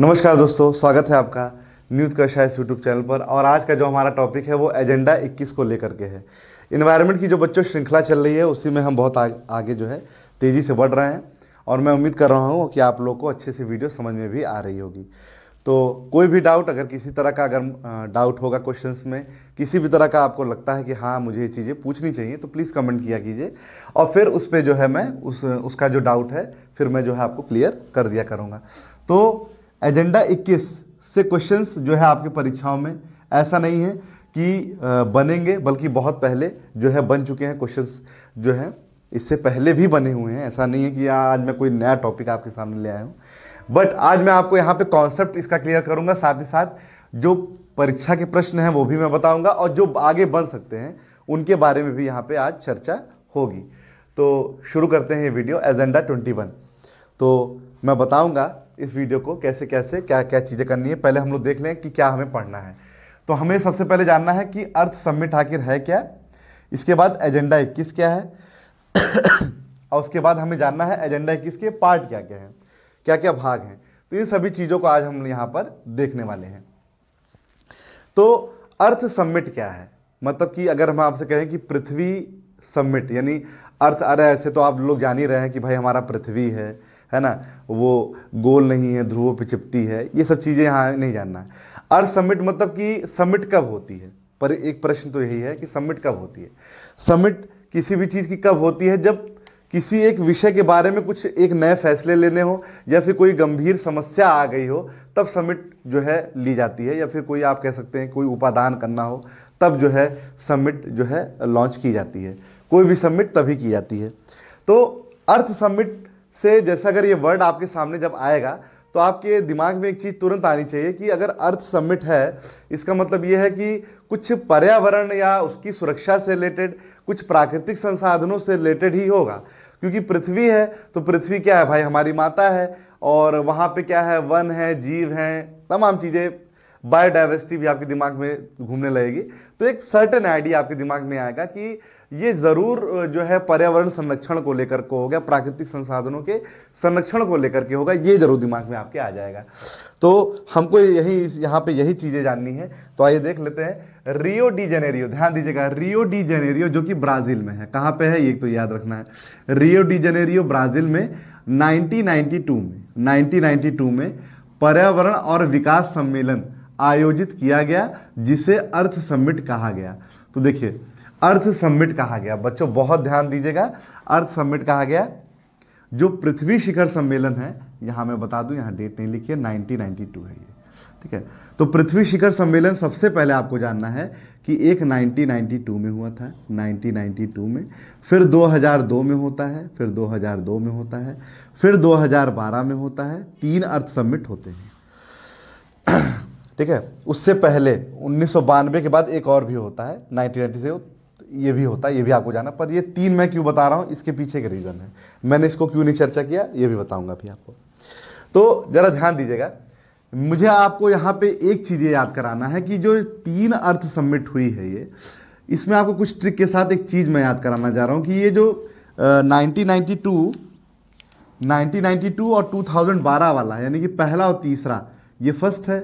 नमस्कार दोस्तों स्वागत है आपका न्यूज़ का शायद यूट्यूब चैनल पर और आज का जो हमारा टॉपिक है वो एजेंडा 21 को लेकर के है इन्वायरमेंट की जो बच्चों श्रृंखला चल रही है उसी में हम बहुत आ, आगे जो है तेज़ी से बढ़ रहे हैं और मैं उम्मीद कर रहा हूँ कि आप लोग को अच्छे से वीडियो समझ में भी आ रही होगी तो कोई भी डाउट अगर किसी तरह का अगर डाउट होगा क्वेश्चंस में किसी भी तरह का आपको लगता है कि हाँ मुझे ये चीज़ें पूछनी चाहिए तो प्लीज़ कमेंट किया कीजिए और फिर उस पर जो है मैं उस उसका जो डाउट है फिर मैं जो है आपको क्लियर कर दिया करूँगा तो एजेंडा 21 से क्वेश्चंस जो है आपके परीक्षाओं में ऐसा नहीं है कि बनेंगे बल्कि बहुत पहले जो है बन चुके हैं क्वेश्चंस जो है इससे पहले भी बने हुए हैं ऐसा नहीं है कि आज मैं कोई नया टॉपिक आपके सामने ले आया हूँ बट आज मैं आपको यहाँ पे कॉन्सेप्ट इसका क्लियर करूँगा साथ ही साथ जो परीक्षा के प्रश्न हैं वो भी मैं बताऊँगा और जो आगे बन सकते हैं उनके बारे में भी यहाँ पर आज चर्चा होगी तो शुरू करते हैं ये वीडियो एजेंडा ट्वेंटी वन तो मैं बताऊँगा इस वीडियो को कैसे कैसे क्या क्या चीज़ें करनी है पहले हम लोग देख लें कि क्या हमें पढ़ना है तो हमें सबसे पहले जानना है कि अर्थ सम्मिट आखिर है क्या इसके बाद एजेंडा इक्कीस क्या है और उसके बाद हमें जानना है एजेंडा इक्कीस के पार्ट क्या क्या हैं क्या क्या भाग हैं तो इन सभी चीज़ों को आज हम यहाँ पर देखने वाले हैं तो अर्थ सम्मिट क्या है मतलब कि अगर हम आपसे कहें कि पृथ्वी सम्मिट यानी अर्थ अरे ऐसे तो आप लोग जान ही रहे हैं कि भाई हमारा पृथ्वी है है ना वो गोल नहीं है ध्रुवों पे चिपटी है ये सब चीज़ें यहाँ नहीं जानना है अर्थ समिट मतलब कि समिट कब होती है पर एक प्रश्न तो यही है कि समिट कब होती है समिट किसी भी चीज़ की कब होती है जब किसी एक विषय के बारे में कुछ एक नए फैसले लेने हो या फिर कोई गंभीर समस्या आ गई हो तब समिट जो है ली जाती है या फिर कोई आप कह सकते हैं कोई उपादान करना हो तब जो है समिट जो है लॉन्च की जाती है कोई भी समिट तभी की जाती है तो अर्थ समिट से जैसा अगर ये वर्ड आपके सामने जब आएगा तो आपके दिमाग में एक चीज़ तुरंत आनी चाहिए कि अगर अर्थ समिट है इसका मतलब ये है कि कुछ पर्यावरण या उसकी सुरक्षा से रिलेटेड कुछ प्राकृतिक संसाधनों से रिलेटेड ही होगा क्योंकि पृथ्वी है तो पृथ्वी क्या है भाई हमारी माता है और वहाँ पे क्या है वन है जीव हैं तमाम चीज़ें बायोडाइवर्सिटी भी आपके दिमाग में घूमने लगेगी तो एक सर्टन आइडिया आपके दिमाग में आएगा कि ये ज़रूर जो है पर्यावरण संरक्षण को लेकर को होगा प्राकृतिक संसाधनों के संरक्षण को लेकर के होगा ये ज़रूर दिमाग में आपके आ जाएगा तो हमको यही यहाँ पे यही चीज़ें जाननी है तो आइए देख लेते हैं रियो डी जेनेरियो ध्यान दीजिएगा रियो डी जेनेरियो जो कि ब्राज़ील में है कहाँ पे है ये तो याद रखना है रियो डी जेनेरियो ब्राज़ील में नाइनटीन में नाइनटीन में पर्यावरण और विकास सम्मेलन आयोजित किया गया जिसे अर्थ समिट कहा गया तो देखिए अर्थ समिट कहा गया बच्चों बहुत ध्यान दीजिएगा अर्थ समिट कहा गया जो पृथ्वी शिखर सम्मेलन है यहां मैं बता दूं यहां डेट नहीं लिखी है नाइनटीन है ये ठीक है तो पृथ्वी शिखर सम्मेलन सबसे पहले आपको जानना है कि एक 1992 में हुआ था 1992 में फिर 2002 में होता है फिर 2002 में होता है फिर 2012 में होता है तीन अर्थ समिट होते हैं ठीक है उससे पहले उन्नीस के बाद एक और भी होता है नाइनटीन से ये भी होता है ये भी आपको जाना पर ये तीन मैं क्यों बता रहा हूँ इसके पीछे के रीज़न है मैंने इसको क्यों नहीं चर्चा किया ये भी बताऊँगा अभी आपको तो ज़रा ध्यान दीजिएगा मुझे आपको यहाँ पे एक चीज़ ये याद कराना है कि जो तीन अर्थ सबमिट हुई है ये इसमें आपको कुछ ट्रिक के साथ एक चीज़ मैं याद कराना जा रहा हूँ कि ये जो nineteen ninety two nineteen ninety two और टू थाउजेंड बारह वाला यानी कि पहला और तीसरा ये फर्स्ट है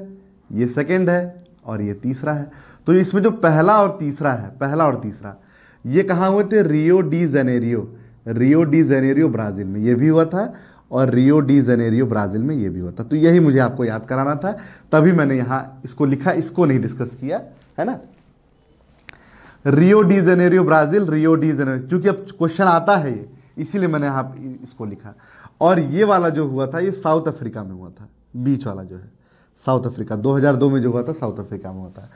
ये सेकेंड है और ये तीसरा है तो इसमें जो पहला और तीसरा है पहला और तीसरा ये कहाँ हुए थे Rio de Janeiro Rio de Janeiro Brazil में ये भी हुआ था और रियो डी जेनेरियो ब्राज़ील में ये भी हुआ था तो यही मुझे आपको याद कराना था तभी मैंने यहाँ इसको लिखा इसको नहीं डिस्कस किया है ना Rio de Janeiro Brazil Rio de Janeiro क्योंकि अब क्वेश्चन आता है ये इसीलिए मैंने यहाँ इसको लिखा और ये वाला जो हुआ था ये साउथ अफ्रीका में हुआ था बीच वाला जो है साउथ अफ्रीका 2002 में जो हुआ था साउथ अफ्रीका में होता है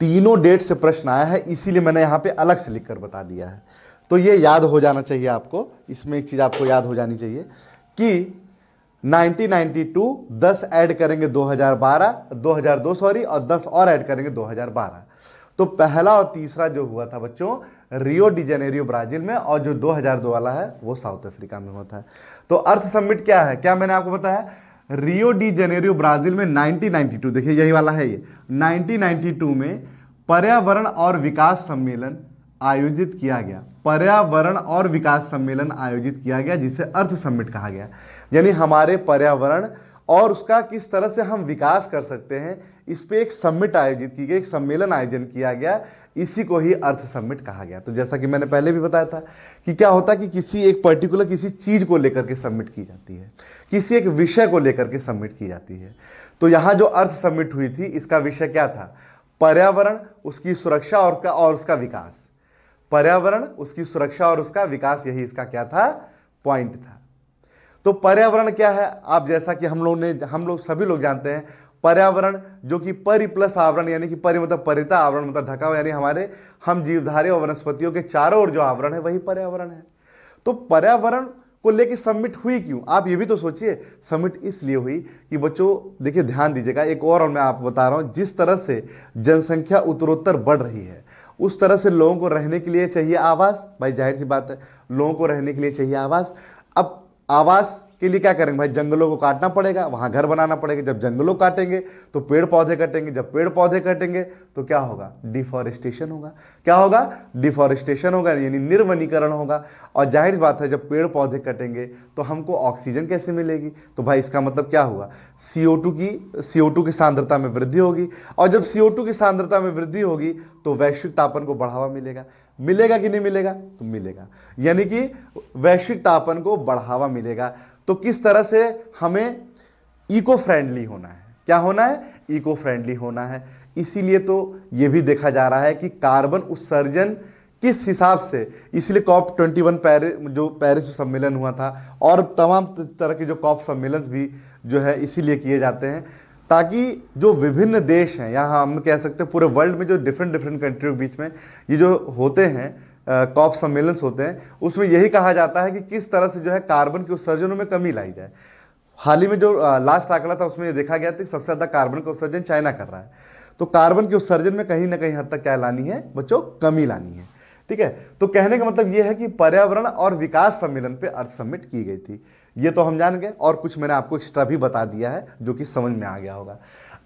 तीनों डेट से प्रश्न आया है इसीलिए मैंने यहाँ पे अलग से लिखकर बता दिया है तो ये याद हो जाना चाहिए आपको इसमें एक चीज़ आपको याद हो जानी चाहिए कि 1992 10 ऐड करेंगे 2012 2002 सॉरी और 10 और ऐड करेंगे 2012 तो पहला और तीसरा जो हुआ था बच्चों रियो डिजेनेरियो ब्राजील में और जो 2002 वाला है वो साउथ अफ्रीका में होता है तो अर्थ समिट क्या है क्या मैंने आपको बताया रियो डी जेनेरियो ब्राजील में 1992 देखिए यही वाला है ये 1992 में पर्यावरण और विकास सम्मेलन आयोजित किया गया पर्यावरण और विकास सम्मेलन आयोजित किया गया जिसे अर्थ समिट कहा गया यानी हमारे पर्यावरण और उसका किस तरह से हम विकास कर सकते हैं इस पर एक सम्मिट आयोजित की गई एक सम्मेलन आयोजन किया गया इसी को ही अर्थ सम्मिट कहा गया तो जैसा कि मैंने पहले भी बताया था कि क्या होता है कि किसी एक पर्टिकुलर किसी चीज़ को लेकर के सबमिट की जाती है किसी एक विषय को लेकर के सबमिट की जाती है तो यहाँ जो अर्थ सबमिट हुई थी इसका विषय क्या था पर्यावरण उसकी सुरक्षा और उसका और उसका विकास पर्यावरण उसकी सुरक्षा और उसका विकास यही इसका क्या था पॉइंट था तो पर्यावरण क्या है आप जैसा कि हम लोग ने हम लोग सभी लोग जानते हैं पर्यावरण जो कि परि प्लस आवरण यानी कि परि मतलब परिता आवरण मतलब ढका हुआ यानी हमारे हम जीवधारी और वनस्पतियों के चारों ओर जो आवरण है वही पर्यावरण है तो पर्यावरण को लेकर सबमिट हुई क्यों आप ये भी तो सोचिए सबमिट इसलिए हुई कि बच्चों देखिए ध्यान दीजिएगा एक और, और मैं आपको बता रहा हूँ जिस तरह से जनसंख्या उत्तरोत्तर बढ़ रही है उस तरह से लोगों को रहने के लिए चाहिए आवास भाई जाहिर सी बात है लोगों को रहने के लिए चाहिए आवास अब आवास के लिए क्या करेंगे भाई जंगलों को काटना पड़ेगा वहाँ घर बनाना पड़ेगा जब जंगलों काटेंगे तो पेड़ पौधे कटेंगे जब पेड़ पौधे कटेंगे तो क्या होगा डिफॉरेस्टेशन होगा क्या होगा डिफॉरेस्टेशन होगा यानी निर्वनीकरण होगा और जाहिर बात है जब पेड़ पौधे कटेंगे तो हमको ऑक्सीजन कैसे मिलेगी तो भाई इसका मतलब क्या हुआ सी की सी की सांद्रता में वृद्धि होगी और जब सी की सांद्रता में वृद्धि होगी तो वैश्विक तापन को बढ़ावा मिलेगा मिलेगा कि नहीं मिलेगा तो मिलेगा यानी कि वैश्विक तापन को बढ़ावा मिलेगा तो किस तरह से हमें इको फ्रेंडली होना है क्या होना है इको फ्रेंडली होना है इसीलिए तो ये भी देखा जा रहा है कि कार्बन उत्सर्जन किस हिसाब से इसलिए कॉप ट्वेंटी वन पैरिस जो पेरिस सम्मेलन हुआ था और तमाम तरह के जो कॉप सम्मेलन भी जो है इसीलिए किए जाते हैं ताकि जो विभिन्न देश हैं यहाँ हम कह सकते हैं पूरे वर्ल्ड में जो डिफरेंट डिफरेंट कंट्रियों के बीच में ये जो होते हैं कॉप सम्मेलन होते हैं उसमें यही कहा जाता है कि किस तरह से जो है कार्बन के उत्सर्जनों में कमी लाई जाए हाल ही में जो लास्ट आंकड़ा था उसमें देखा गया था सबसे ज़्यादा कार्बन का उत्सर्जन चाइना कर रहा है तो कार्बन के उत्सर्जन में कहीं ना कहीं हद तक क्या लानी है बच्चों कमी लानी है ठीक है तो कहने का मतलब यह है कि पर्यावरण और विकास सम्मेलन पर अर्थ सम्मिट की गई थी ये तो हम जान गए और कुछ मैंने आपको एक्स्ट्रा भी बता दिया है जो कि समझ में आ गया होगा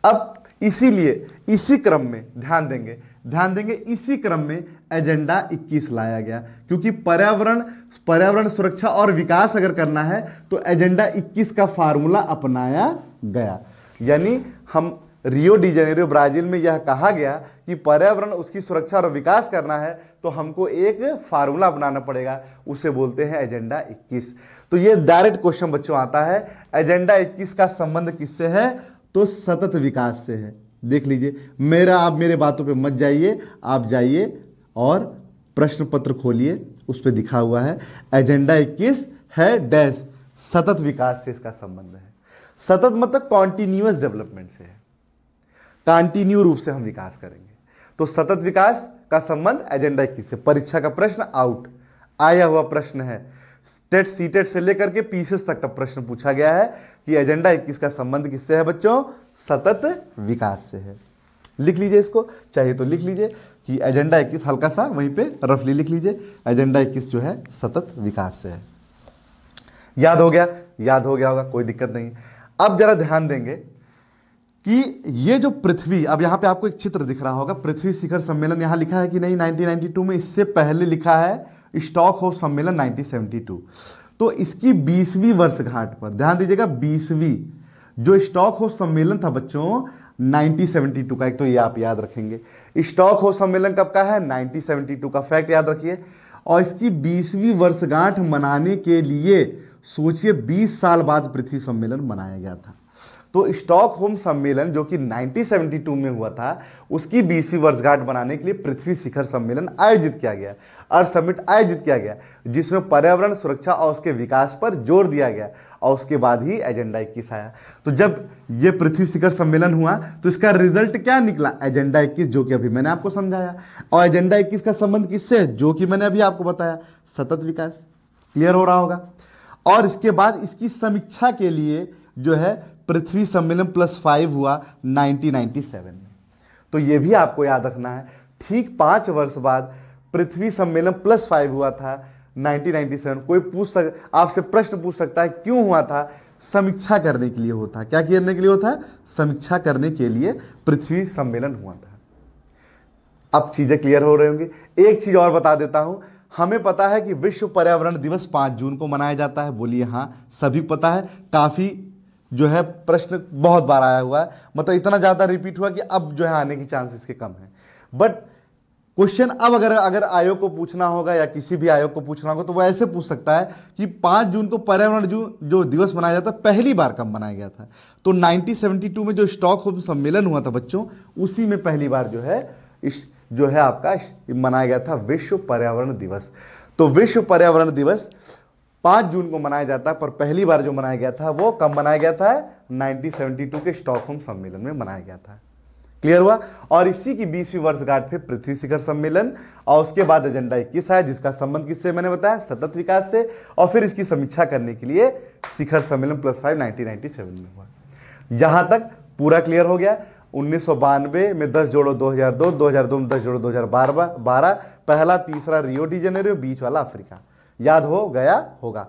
अब इसीलिए इसी क्रम में ध्यान देंगे ध्यान देंगे इसी क्रम में एजेंडा 21 लाया गया क्योंकि पर्यावरण पर्यावरण सुरक्षा और विकास अगर करना है तो एजेंडा 21 का फार्मूला अपनाया गया यानी हम रियो डी जेनेरियो ब्राज़ील में यह कहा गया कि पर्यावरण उसकी सुरक्षा और विकास करना है तो हमको एक फार्मूला अपनाना पड़ेगा उसे बोलते हैं एजेंडा 21 तो ये डायरेक्ट क्वेश्चन बच्चों आता है एजेंडा 21 का संबंध किससे है तो सतत विकास से है देख लीजिए मेरा आप मेरे बातों पे मत जाइए आप जाइए और प्रश्न पत्र खोलिए उस पर दिखा हुआ है एजेंडा इक्कीस है डैश सतत विकास से इसका संबंध है सतत मतलब कॉन्टिन्यूस डेवलपमेंट से है कॉन्टिन्यू रूप से हम विकास करेंगे तो सतत विकास का संबंध एजेंडा इक्कीस से परीक्षा का प्रश्न आउट आया हुआ प्रश्न है स्टेट सीटेट से लेकर के पीसेस तक का प्रश्न पूछा गया है कि एजेंडा इक्कीस का संबंध किससे है बच्चों सतत विकास से है लिख लीजिए इसको चाहिए तो लिख लीजिए कि एजेंडा इक्कीस हल्का सा वहीं पे रफली लिख लीजिए एजेंडा इक्कीस जो है सतत विकास से है याद हो गया याद हो गया होगा कोई दिक्कत नहीं अब जरा ध्यान देंगे कि ये जो पृथ्वी अब यहां पे आपको एक चित्र दिख रहा होगा पृथ्वी शिखर सम्मेलन यहां लिखा है कि नहीं 1992 में इससे पहले लिखा है स्टॉक हो सम्मेलन 1972 तो इसकी बीसवीं वर्षगांठ पर ध्यान दीजिएगा बीसवीं जो स्टॉक हो सम्मेलन था बच्चों 1972 का एक तो ये आप याद रखेंगे स्टॉक हो सम्मेलन कब का है 1972 का फैक्ट याद रखिए और इसकी बीसवीं वर्षगांठ मनाने के लिए सोचिए 20 साल बाद पृथ्वी सम्मेलन मनाया गया था तो होम सम्मेलन जो कि 1972 में हुआ था उसकी बीसवीं वर्षगांठ बनाने के लिए पृथ्वी शिखर सम्मेलन आयोजित किया गया अर्थ समिट आयोजित किया गया जिसमें पर्यावरण सुरक्षा और उसके विकास पर जोर दिया गया और उसके बाद ही एजेंडा इक्कीस आया तो जब ये पृथ्वी शिखर सम्मेलन हुआ तो इसका रिजल्ट क्या निकला एजेंडा इक्कीस जो कि अभी मैंने आपको समझाया और एजेंडा इक्कीस का संबंध किससे है जो कि मैंने अभी आपको बताया सतत विकास क्लियर हो रहा होगा और इसके बाद इसकी समीक्षा के लिए जो है पृथ्वी सम्मेलन प्लस फाइव हुआ 1997 में तो ये भी आपको याद रखना है ठीक पाँच वर्ष बाद पृथ्वी सम्मेलन प्लस फाइव हुआ था 1997 कोई पूछ सक आपसे प्रश्न पूछ सकता है क्यों हुआ था समीक्षा करने के लिए होता क्या करने के लिए होता है समीक्षा करने के लिए पृथ्वी सम्मेलन हुआ था अब चीज़ें क्लियर हो रही होंगी एक चीज़ और बता देता हूँ हमें पता है कि विश्व पर्यावरण दिवस पाँच जून को मनाया जाता है बोलिए हाँ सभी पता है काफ़ी जो है प्रश्न बहुत बार आया हुआ है मतलब इतना ज़्यादा रिपीट हुआ कि अब जो है आने की चांसेस के कम हैं बट क्वेश्चन अब अगर अगर आयोग को पूछना होगा या किसी भी आयोग को पूछना होगा तो वह ऐसे पूछ सकता है कि पाँच जून को पर्यावरण जून जो दिवस मनाया जाता है पहली बार कब मनाया गया था तो 1972 में जो स्टॉक सम्मेलन हुआ था बच्चों उसी में पहली बार जो है इस जो है आपका मनाया गया था विश्व पर्यावरण दिवस तो विश्व पर्यावरण दिवस पाँच जून को मनाया जाता है पर पहली बार जो मनाया गया था वो कब मनाया गया था 1972 के स्टॉकहोम सम्मेलन में मनाया गया था क्लियर हुआ और इसी की बीसवीं वर्षगांठ पे पृथ्वी शिखर सम्मेलन और उसके बाद एजेंडा इक्कीस आया जिसका संबंध किससे मैंने बताया सतत विकास से और फिर इसकी समीक्षा करने के लिए शिखर सम्मेलन प्लस फाइव नाइनटीन में हुआ यहां तक पूरा क्लियर हो गया उन्नीस सौ बानवे में दस जोड़ो दो हज़ार दो दो हज़ार दो में दस जोड़ो दो हज़ार बारह पहला तीसरा रियो डी जेनेरियो बीच वाला अफ्रीका याद हो गया होगा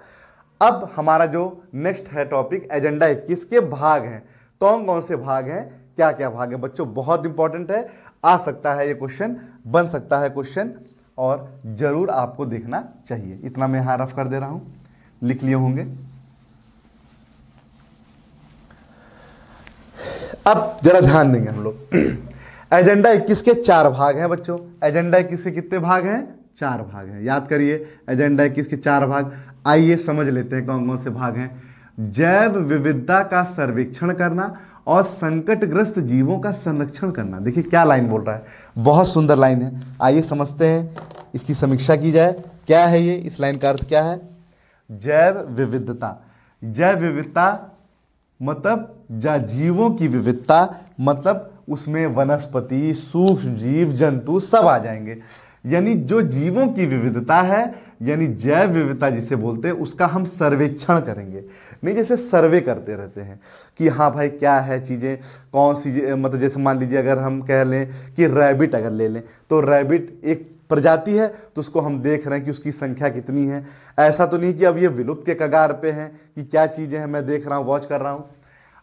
अब हमारा जो नेक्स्ट है टॉपिक एजेंडा इक्कीस के भाग हैं कौन कौन से भाग हैं क्या क्या भाग है बच्चों बहुत इंपॉर्टेंट है आ सकता है ये क्वेश्चन बन सकता है क्वेश्चन और ज़रूर आपको देखना चाहिए इतना मैं यहाँ रफ कर दे रहा हूँ लिख लिए होंगे अब जरा ध्यान देंगे हम लोग एजेंडा 21 के चार भाग हैं बच्चों एजेंडा 21 के कितने भाग हैं चार भाग हैं याद करिए एजेंडा 21 के चार भाग आइए समझ लेते हैं कौन कौन से भाग हैं जैव विविधता का सर्वेक्षण करना और संकटग्रस्त जीवों का संरक्षण करना देखिए क्या लाइन बोल रहा है बहुत सुंदर लाइन है आइए समझते हैं इसकी समीक्षा की जाए क्या है ये इस लाइन का अर्थ क्या है जैव विविधता जैव विविधता मतलब जा जीवों की विविधता मतलब उसमें वनस्पति सूक्ष्म जीव जंतु सब आ जाएंगे यानी जो जीवों की विविधता है यानी जैव विविधता जिसे बोलते हैं उसका हम सर्वेक्षण करेंगे नहीं जैसे सर्वे करते रहते हैं कि हाँ भाई क्या है चीज़ें कौन सी मतलब जैसे मान लीजिए अगर हम कह लें कि रैबिट अगर ले लें तो रैबिट एक प्रजाति है तो उसको हम देख रहे हैं कि उसकी संख्या कितनी है ऐसा तो नहीं कि अब ये विलुप्त के कगार पे हैं कि क्या चीज़ें हैं मैं देख रहा हूँ वॉच कर रहा हूँ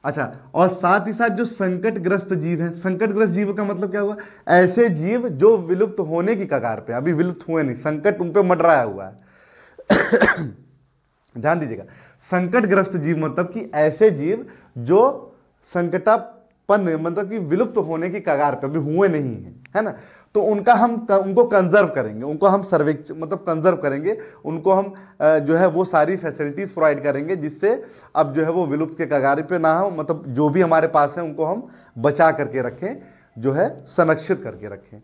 अच्छा और साथ ही साथ जो संकटग्रस्त जीव हैं संकटग्रस्त जीव का मतलब क्या हुआ ऐसे जीव जो विलुप्त होने की कगार पे अभी विलुप्त हुए नहीं संकट उन पर मंडराया हुआ है ध्यान दीजिएगा संकटग्रस्त जीव मतलब कि ऐसे जीव जो संकटापन्न मतलब कि विलुप्त होने की कगार पे अभी हुए नहीं है है ना तो उनका हम उनको कंजर्व करेंगे उनको हम सर्वे मतलब कंजर्व करेंगे उनको हम जो है वो सारी फैसिलिटीज़ प्रोवाइड करेंगे जिससे अब जो है वो विलुप्त के कगार पे ना हो मतलब जो भी हमारे पास है उनको हम बचा करके रखें जो है संरक्षित करके रखें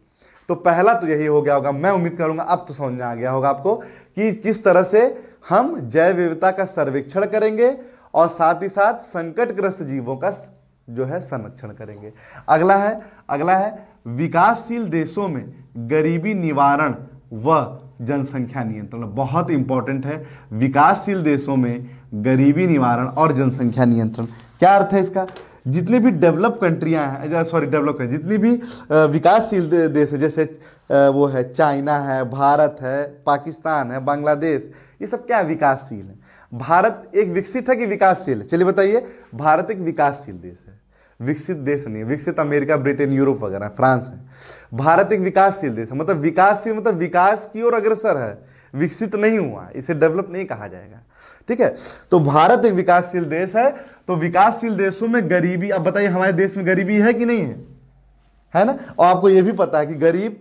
तो पहला तो यही हो गया होगा मैं उम्मीद करूंगा अब तो समझ में आ गया होगा आपको कि किस तरह से हम जैव विविधता का सर्वेक्षण करेंगे और साथ ही साथ संकटग्रस्त जीवों का जो है संरक्षण करेंगे अगला है अगला है विकासशील देशों में गरीबी निवारण व जनसंख्या नियंत्रण बहुत इंपॉर्टेंट है विकासशील देशों में गरीबी निवारण और जनसंख्या नियंत्रण क्या अर्थ है इसका जितनी भी डेवलप कंट्रियां हैं सॉरी डेवलप कंट्री जितनी भी विकासशील देश है जैसे वो है चाइना है भारत है पाकिस्तान है बांग्लादेश ये सब क्या है विकासशील है भारत एक विकसित है कि विकासशील है चलिए बताइए भारत एक विकासशील देश है विकसित देश नहीं है विकसित अमेरिका ब्रिटेन यूरोप वगैरह फ्रांस है भारत एक विकासशील देश है मतलब विकासशील मतलब विकास की ओर अग्रसर है विकसित नहीं हुआ इसे डेवलप नहीं कहा जाएगा ठीक है तो भारत एक विकासशील देश है तो विकासशील देशों में गरीबी अब बताइए हमारे देश में गरीबी है कि नहीं है है ना और आपको यह भी पता है कि गरीब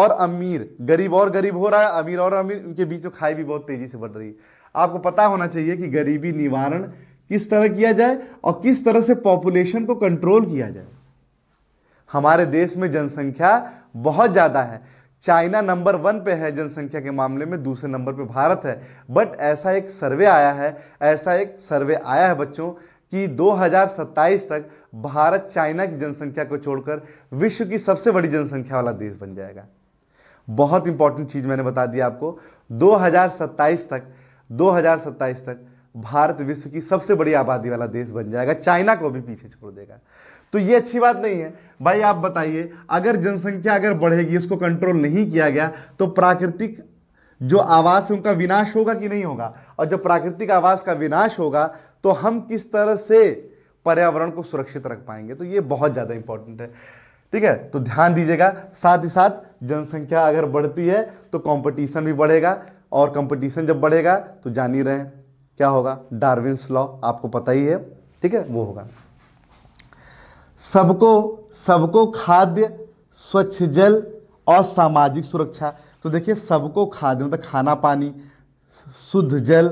और अमीर गरीब और गरीब हो रहा है अमीर और अमीर उनके बीच में खाई भी बहुत तेजी से बढ़ रही है आपको पता होना चाहिए कि गरीबी निवारण किस तरह किया जाए और किस तरह से पॉपुलेशन को कंट्रोल किया जाए हमारे देश में जनसंख्या बहुत ज़्यादा है चाइना नंबर वन पे है जनसंख्या के मामले में दूसरे नंबर पे भारत है बट ऐसा एक सर्वे आया है ऐसा एक सर्वे आया है बच्चों कि 2027 तक भारत चाइना की जनसंख्या को छोड़कर विश्व की सबसे बड़ी जनसंख्या वाला देश बन जाएगा बहुत इंपॉर्टेंट चीज़ मैंने बता दी आपको 2027 तक 2027 तक भारत विश्व की सबसे बड़ी आबादी वाला देश बन जाएगा चाइना को भी पीछे छोड़ देगा तो ये अच्छी बात नहीं है भाई आप बताइए अगर जनसंख्या अगर बढ़ेगी उसको कंट्रोल नहीं किया गया तो प्राकृतिक जो आवास है उनका विनाश होगा कि नहीं होगा और जब प्राकृतिक आवास का विनाश होगा तो हम किस तरह से पर्यावरण को सुरक्षित रख पाएंगे तो ये बहुत ज़्यादा इंपॉर्टेंट है ठीक है तो ध्यान दीजिएगा साथ ही साथ जनसंख्या अगर बढ़ती है तो कंपटीशन भी बढ़ेगा और कंपटीशन जब बढ़ेगा तो जान ही रहे क्या होगा डार्विन्स लॉ आपको पता ही है ठीक है वो होगा सबको सबको खाद्य स्वच्छ जल और सामाजिक सुरक्षा तो देखिए सबको खाद्य मतलब खाना पानी शुद्ध जल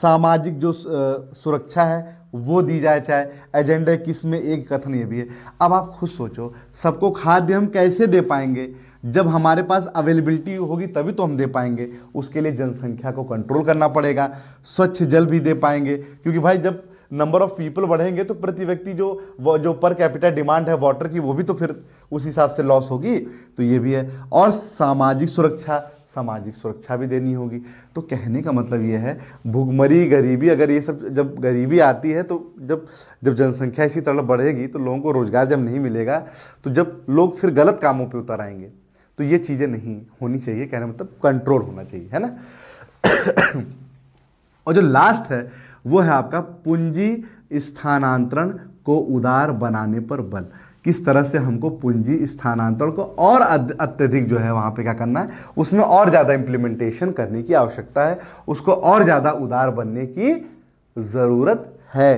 सामाजिक जो सुरक्षा है वो दी जाए चाहे एजेंडा किस में एक कथन ये भी है अब आप खुद सोचो सबको खाद्य हम कैसे दे पाएंगे जब हमारे पास अवेलेबिलिटी होगी तभी तो हम दे पाएंगे उसके लिए जनसंख्या को कंट्रोल करना पड़ेगा स्वच्छ जल भी दे पाएंगे क्योंकि भाई जब नंबर ऑफ पीपल बढ़ेंगे तो प्रति व्यक्ति जो जो पर कैपिटल डिमांड है वाटर की वो भी तो फिर उस हिसाब से लॉस होगी तो ये भी है और सामाजिक सुरक्षा सामाजिक सुरक्षा भी देनी होगी तो कहने का मतलब ये है भुखमरी गरीबी अगर ये सब जब गरीबी आती है तो जब जब जनसंख्या इसी तरह बढ़ेगी तो लोगों को रोज़गार जब नहीं मिलेगा तो जब लोग फिर गलत कामों पर उतर आएंगे तो ये चीज़ें नहीं होनी चाहिए कहना मतलब कंट्रोल होना चाहिए है ना और जो लास्ट है वो है आपका पूंजी स्थानांतरण को उदार बनाने पर बल किस तरह से हमको पूंजी स्थानांतरण को और अत्यधिक जो है वहाँ पे क्या करना है उसमें और ज़्यादा इम्प्लीमेंटेशन करने की आवश्यकता है उसको और ज़्यादा उदार बनने की ज़रूरत है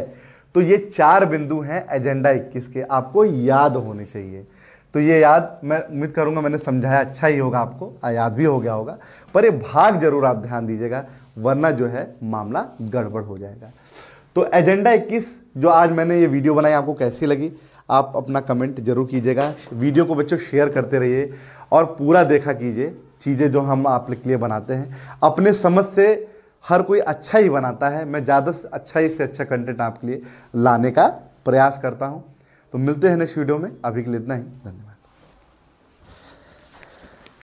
तो ये चार बिंदु हैं एजेंडा 21 के आपको याद होने चाहिए तो ये याद मैं उम्मीद करूँगा मैंने समझाया अच्छा ही होगा आपको याद भी हो गया होगा पर ये भाग जरूर आप ध्यान दीजिएगा वरना जो है मामला गड़बड़ हो जाएगा तो एजेंडा 21 जो आज मैंने ये वीडियो बनाई आपको कैसी लगी आप अपना कमेंट जरूर कीजिएगा वीडियो को बच्चों शेयर करते रहिए और पूरा देखा कीजिए चीज़ें जो हम आपके लिए बनाते हैं अपने समझ से हर कोई अच्छा ही बनाता है मैं ज़्यादा से अच्छा ही से अच्छा कंटेंट आपके लिए लाने का प्रयास करता हूँ तो मिलते हैं नेक्स्ट वीडियो में अभी के लिए इतना ही धन्यवाद